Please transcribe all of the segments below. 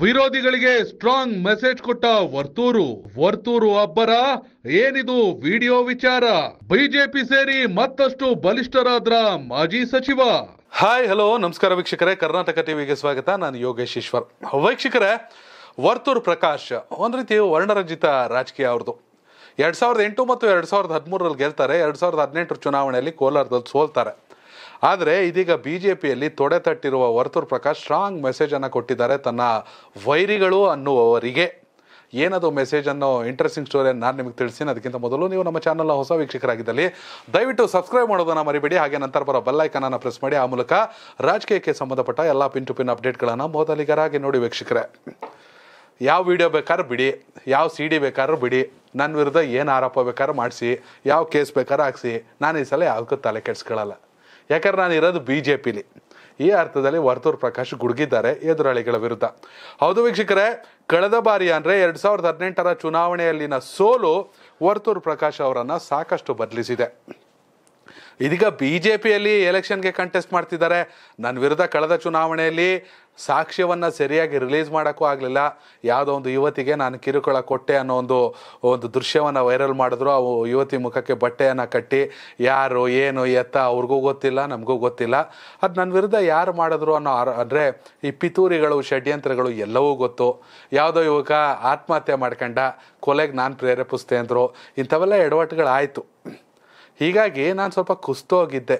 ವಿರೋಧಿಗಳಿಗೆ strong message ಕೊಟ್ಟ ವರ್ತೂರು ವರ್ತೂರು ಅಬ್ಬರ ಏನಿದು ವಿಡಿಯೋ ವಿಚಾರ ಬಿಜೆಪಿ ಸೇರಿ ಮತ್ತಷ್ಟು ಬಲಿಷ್ಠರಾದ್ರ ಮಾಜಿ ಸಚಿವ ಹಾಯ್ ಹಲೋ ನಮಸ್ಕಾರ ವೀಕ್ಷಕರೇ ಕರ್ನಾಟಕ ಟಿವಿಗೆ ಸ್ವಾಗತ ನಾನು ಯೋಗೇಶ್ ವೀಕ್ಷಕರೇ ವರ್ತೂರು ಪ್ರಕಾಶ್ ಒಂದ್ ರೀತಿ ವರ್ಣರಂಜಿತ ರಾಜಕೀಯ ಅವ್ರದ್ದು ಎರಡ್ ಸಾವಿರದ ಎಂಟು ಮತ್ತು ಎರಡ್ ಸಾವಿರದ ಹದಿಮೂರರಲ್ಲಿ ಗೆಲ್ತಾರೆ ಎರಡ್ ಸಾವಿರದ ಹದಿನೆಂಟರ ಚುನಾವಣೆಯಲ್ಲಿ ಕೋಲಾರದಲ್ಲಿ ಸೋಲ್ತಾರೆ ಆದರೆ ಇದೀಗ ಬಿ ಜೆ ಪಿಯಲ್ಲಿ ತೊಡೆ ತಟ್ಟಿರುವ ವರ್ತೂರ್ ಪ್ರಕಾಶ್ ಸ್ಟ್ರಾಂಗ್ ಮೆಸೇಜನ್ನು ಕೊಟ್ಟಿದ್ದಾರೆ ತನ್ನ ವೈರಿಗಳು ಅನ್ನುವವರಿಗೆ ಏನದು ಮೆಸೇಜ್ ಅನ್ನೋ ಇಂಟ್ರೆಸ್ಟಿಂಗ್ ಸ್ಟೋರಿಯನ್ನು ನಾನು ನಿಮಗೆ ತಿಳಿಸ್ತೀನಿ ಅದಕ್ಕಿಂತ ಮೊದಲು ನೀವು ನಮ್ಮ ಚಾನಲ್ನ ಹೊಸ ವೀಕ್ಷಕರಾಗಿದ್ದಲ್ಲಿ ದಯವಿಟ್ಟು ಸಬ್ಸ್ಕ್ರೈಬ್ ಮಾಡೋದನ್ನು ಮರಿಬೇಡಿ ಹಾಗೆ ನಂತರ ಬರೋ ಬೆಲ್ಲೈಕನನ್ನು ಪ್ರೆಸ್ ಮಾಡಿ ಆ ಮೂಲಕ ರಾಜಕೀಯಕ್ಕೆ ಸಂಬಂಧಪಟ್ಟ ಎಲ್ಲ ಪಿನ್ ಟು ಪಿನ್ ಅಪ್ಡೇಟ್ಗಳನ್ನು ಮೊದಲಿಗರಾಗಿ ನೋಡಿ ವೀಕ್ಷಕರೇ ಯಾವ ವಿಡಿಯೋ ಬೇಕಾದ್ರೂ ಬಿಡಿ ಯಾವ ಸಿ ಡಿ ಬೇಕಾದ್ರೂ ಬಿಡಿ ನನ್ನ ವಿರುದ್ಧ ಏನು ಆರೋಪ ಬೇಕಾದ್ರೂ ಮಾಡಿಸಿ ಯಾವ ಕೇಸ್ ಬೇಕಾದ್ರೂ ಹಾಕ್ಸಿ ನಾನು ಈ ಸಲ ಯಾವುದಕ್ಕೂ ತಲೆ ಕೆಡಿಸ್ಕೊಳ್ಳಲ್ಲ ಯಾಕಂದ್ರೆ ನಾನು ಇರೋದು ಬಿ ಜೆ ಪಿಲಿ ಈ ಅರ್ಥದಲ್ಲಿ ವರ್ತೂರ್ ಪ್ರಕಾಶ್ ಗುಡುಗಿದ್ದಾರೆ ಎದುರಾಳಿಗಳ ವಿರುದ್ಧ ಹೌದು ವೀಕ್ಷಕರೇ ಕಳೆದ ಬಾರಿ ಅಂದರೆ ಎರಡು ಸಾವಿರದ ಹದಿನೆಂಟರ ಚುನಾವಣೆಯಲ್ಲಿನ ಸೋಲು ವರ್ತೂರ್ ಪ್ರಕಾಶ್ ಅವರನ್ನು ಸಾಕಷ್ಟು ಬದಲಿಸಿದೆ ಇದೀಗ ಬಿ ಜೆ ಪಿಯಲ್ಲಿ ಎಲೆಕ್ಷನ್ಗೆ ಕಂಟೆಸ್ಟ್ ಮಾಡ್ತಿದ್ದಾರೆ ನನ್ನ ವಿರುದ್ಧ ಕಳೆದ ಚುನಾವಣೆಯಲ್ಲಿ ಸಾಕ್ಷ್ಯವನ್ನು ಸರಿಯಾಗಿ ರಿಲೀಸ್ ಮಾಡೋಕ್ಕೂ ಆಗಲಿಲ್ಲ ಯಾವುದೋ ಒಂದು ಯುವತಿಗೆ ನಾನು ಕಿರುಕುಳ ಕೊಟ್ಟೆ ಅನ್ನೋ ಒಂದು ಒಂದು ದೃಶ್ಯವನ್ನು ವೈರಲ್ ಮಾಡಿದ್ರು ಅವು ಯುವತಿ ಮುಖಕ್ಕೆ ಬಟ್ಟೆಯನ್ನು ಕಟ್ಟಿ ಯಾರು ಏನು ಎತ್ತ ಅವ್ರಿಗೂ ಗೊತ್ತಿಲ್ಲ ನಮಗೂ ಗೊತ್ತಿಲ್ಲ ಅದು ನನ್ನ ವಿರುದ್ಧ ಯಾರು ಮಾಡಿದ್ರು ಅನ್ನೋ ಅಂದರೆ ಈ ಪಿತೂರಿಗಳು ಷಡ್ಯಂತ್ರಗಳು ಎಲ್ಲವೂ ಗೊತ್ತು ಯಾವುದೋ ಯುವಕ ಆತ್ಮಹತ್ಯೆ ಮಾಡ್ಕೊಂಡ ಕೊಲೆಗೆ ನಾನು ಪ್ರೇರೇಪಿಸ್ತೆ ಅಂದರು ಇಂಥವೆಲ್ಲ ಎಡವಟ್ಟುಗಳಾಯಿತು ಹೀಗಾಗಿ ನಾನು ಸ್ವಲ್ಪ ಕುಸ್ತು ಹೋಗಿದ್ದೆ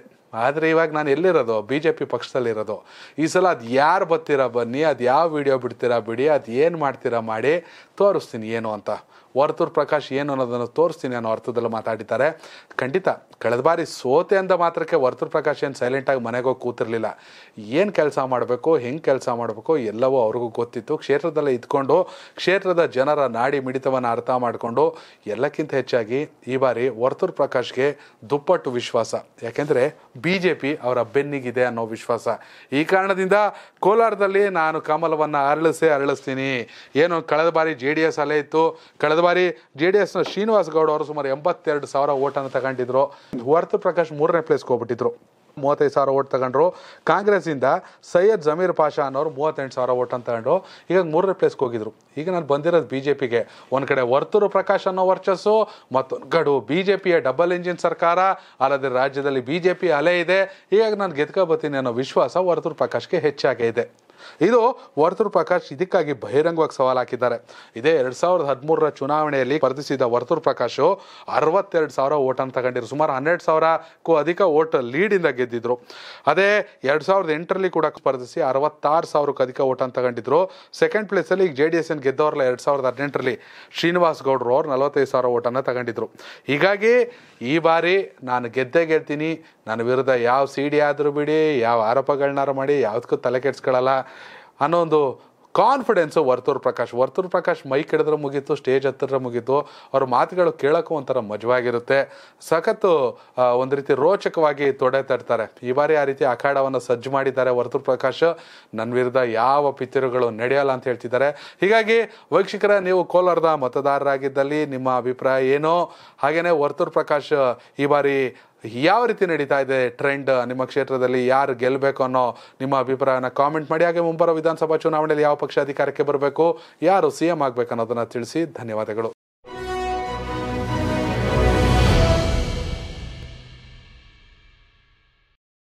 ಆದರೆ ಇವಾಗ ನಾನು ಎಲ್ಲಿರೋದು ಬಿ ಜೆ ಪಿ ಪಕ್ಷದಲ್ಲಿರೋದು ಈ ಸಲ ಅದು ಯಾರು ಬರ್ತೀರಾ ಬನ್ನಿ ಅದು ಯಾವ ವಿಡಿಯೋ ಬಿಡ್ತೀರಾ ಬಿಡಿ ಅದು ಏನು ಮಾಡ್ತೀರಾ ಮಾಡಿ ತೋರಿಸ್ತೀನಿ ಏನು ಅಂತ ವರ್ತೂರ್ ಪ್ರಕಾಶ್ ಏನು ಅನ್ನೋದನ್ನು ತೋರಿಸ್ತೀನಿ ಅನ್ನೋ ಅರ್ಥದಲ್ಲಿ ಮಾತಾಡಿದ್ದಾರೆ ಖಂಡಿತ ಕಳೆದ ಬಾರಿ ಸೋತೆ ಅಂದ ಮಾತ್ರಕ್ಕೆ ವರ್ತೂರ್ ಪ್ರಕಾಶ್ ಏನು ಸೈಲೆಂಟಾಗಿ ಮನೆಗೆ ಹೋಗಿ ಕೂತಿರಲಿಲ್ಲ ಏನು ಕೆಲಸ ಮಾಡಬೇಕು ಹೆಂಗೆ ಕೆಲಸ ಮಾಡಬೇಕು ಎಲ್ಲವೂ ಅವ್ರಿಗೂ ಗೊತ್ತಿತ್ತು ಕ್ಷೇತ್ರದಲ್ಲೇ ಇದ್ಕೊಂಡು ಕ್ಷೇತ್ರದ ಜನರ ನಾಡಿ ಮಿಡಿತವನ್ನು ಅರ್ಥ ಮಾಡಿಕೊಂಡು ಎಲ್ಲಕ್ಕಿಂತ ಹೆಚ್ಚಾಗಿ ಈ ಬಾರಿ ವರ್ತೂರ್ ಪ್ರಕಾಶ್ಗೆ ದುಪ್ಪಟ್ಟು ವಿಶ್ವಾಸ ಯಾಕೆಂದರೆ ಬಿ ಜೆ ಪಿ ಅವರ ಬೆನ್ನಿಗಿದೆ ಅನ್ನೋ ವಿಶ್ವಾಸ ಈ ಕಾರಣದಿಂದ ಕೋಲಾರದಲ್ಲಿ ನಾನು ಕಮಲವನ್ನು ಅರಳಿಸೇ ಅರಳಿಸ್ತೀನಿ ಏನು ಕಳೆದ ಬಾರಿ ಜೆ ಡಿ ಎಸ್ ಅಲೆ ಇತ್ತು ಕಳೆದ ಬಾರಿ ಜೆ ಡಿ ಎಸ್ನ ಶ್ರೀನಿವಾಸ್ ಗೌಡ ಅವರು ಸುಮಾರು ಎಂಬತ್ತೆರಡು ಸಾವಿರ ಓಟನ್ನು ತಗೊಂಡಿದ್ರು ವರ್ತ್ ಪ್ರಕಾಶ್ ಮೂರನೇ ಪ್ಲೇಸ್ಗೆ ಹೋಗ್ಬಿಟ್ಟಿದ್ರು ಮೂವತ್ತೈದು ಸಾವಿರ ಓಟ್ ತಗೊಂಡ್ರು ಇಂದ ಸೈಯದ್ ಜಮೀರ್ ಪಾಷಾ ಅನ್ನೋರು ಮೂವತ್ತೆಂಟು ಸಾವಿರ ಓಟ್ ಅಂತ ತಗೊಂಡ್ರು ಈಗ ಮೂರನೇ ಪ್ಲೇಸ್ಗೆ ಹೋಗಿದ್ರು ಈಗ ನಾನು ಬಂದಿರೋದು ಬಿ ಜೆ ಪಿಗೆ ಒಂದು ಕಡೆ ವರ್ತೂರು ಪ್ರಕಾಶ್ ಅನ್ನೋ ವರ್ಚಸ್ಸು ಮತ್ತೊಂದು ಕಡು ಬಿ ಜೆ ಪಿಯ ಡಬಲ್ ಇಂಜಿನ್ ಸರ್ಕಾರ ಅಲ್ಲದೆ ರಾಜ್ಯದಲ್ಲಿ ಬಿ ಜೆ ಪಿ ಅಲೆ ಇದೆ ಈಗ ನಾನು ಗೆದ್ಕೋಬತ್ತೀನಿ ಅನ್ನೋ ವಿಶ್ವಾಸ ವರ್ತೂರು ಪ್ರಕಾಶ್ಗೆ ಹೆಚ್ಚಾಗೇ ಇದೆ ಇದು ವರ್ತೃ ಪ್ರಕಾಶ್ ಇದಕ್ಕಾಗಿ ಬಹಿರಂಗವಾಗಿ ಸವಾಲು ಹಾಕಿದ್ದಾರೆ ಇದೇ ಎರಡ್ ಸಾವಿರದ ಹದಿಮೂರರ ಚುನಾವಣೆಯಲ್ಲಿ ಸ್ಪರ್ಧಿಸಿದ ವರ್ತೂರ್ ಪ್ರಕಾಶ್ ಅರವತ್ತೆರಡು ಸಾವಿರ ಓಟನ್ನು ತಗೊಂಡಿದ್ರು ಸುಮಾರು ಹನ್ನೆರಡು ಸಾವಿರಕ್ಕೂ ಅಧಿಕ ಓಟ್ ಲೀಡಿಂದ ಗೆದ್ದಿದ್ರು ಅದೇ ಎರಡು ಸಾವಿರದ ಎಂಟರಲ್ಲಿ ಕೂಡ ಸ್ಪರ್ಧಿಸಿ ಅರವತ್ತಾರು ಸಾವಿರಕ್ಕೂ ಅಧಿಕ ಓಟನ್ನು ತಗೊಂಡಿದ್ರು ಸೆಕೆಂಡ್ ಪ್ಲೇಸಲ್ಲಿ ಈಗ ಜೆ ಡಿ ಎಸ್ ಗೆದ್ದವ್ರಲ್ಲ ಎರಡು ಸಾವಿರದ ಹದಿನೆಂಟರಲ್ಲಿ ಶ್ರೀನಿವಾಸ್ ಗೌಡರು ಅವ್ರು ನಲವತ್ತೈದು ಸಾವಿರ ಓಟನ್ನು ತಗೊಂಡಿದ್ರು ಹೀಗಾಗಿ ಈ ಬಾರಿ ನಾನು ಗೆದ್ದೇ ಗೆಲ್ತೀನಿ ನನ್ನ ವಿರುದ್ಧ ಯಾವ ಸಿ ಡಿ ಆದರೂ ಬಿಡಿ ಯಾವ ಆರೋಪಗಳನ್ನಾರು ಮಾಡಿ ಯಾವುದಕ್ಕೂ ತಲೆ ಕೆಡಿಸ್ಕೊಳ್ಳಲ್ಲ ಅನ್ನೋ ಒಂದು ಕಾನ್ಫಿಡೆನ್ಸು ವರ್ತೂರ್ ಪ್ರಕಾಶ್ ವರ್ತೂರ್ ಪ್ರಕಾಶ್ ಮೈಕ್ ಹಿಡಿದ್ರೆ ಮುಗೀತು ಸ್ಟೇಜ್ ಹತ್ತಿರ ಮುಗೀತು ಅವ್ರ ಮಾತುಗಳು ಕೇಳೋಕ್ಕೂ ಒಂಥರ ಮಜವಾಗಿರುತ್ತೆ ಸಖತ್ತು ಒಂದು ರೀತಿ ರೋಚಕವಾಗಿ ತೊಡೆ ತಡ್ತಾರೆ ಈ ಬಾರಿ ಆ ರೀತಿ ಅಖಾಡವನ್ನು ಸಜ್ಜು ಮಾಡಿದ್ದಾರೆ ವರ್ತೂರ್ ಪ್ರಕಾಶ್ ನನ್ನ ವಿರುದ್ಧ ಯಾವ ಪಿತ್ತರುಗಳು ನಡೆಯಲ್ಲ ಅಂತ ಹೇಳ್ತಿದ್ದಾರೆ ಹೀಗಾಗಿ ವೀಕ್ಷಕರ ನೀವು ಕೋಲಾರದ ಮತದಾರರಾಗಿದ್ದಲ್ಲಿ ನಿಮ್ಮ ಅಭಿಪ್ರಾಯ ಏನೋ ಹಾಗೆಯೇ ವರ್ತೂರ್ ಪ್ರಕಾಶ್ ಈ ಬಾರಿ ಯಾವ ರೀತಿ ನಡೀತಾ ಇದೆ ಟ್ರೆಂಡ್ ನಿಮ್ಮ ಕ್ಷೇತ್ರದಲ್ಲಿ ಯಾರು ಗೆಲ್ಲಬೇಕು ಅನ್ನೋ ನಿಮ್ಮ ಅಭಿಪ್ರಾಯನ ಕಾಮೆಂಟ್ ಮಾಡಿ ಹಾಗೆ ಮುಂಬರುವ ವಿಧಾನಸಭಾ ಚುನಾವಣೆಯಲ್ಲಿ ಯಾವ ಪಕ್ಷ ಅಧಿಕಾರಕ್ಕೆ ಬರಬೇಕು ಯಾರು ಸಿ ಎಂ ಆಗಬೇಕು ಅನ್ನೋದನ್ನು ತಿಳಿಸಿ ಧನ್ಯವಾದಗಳು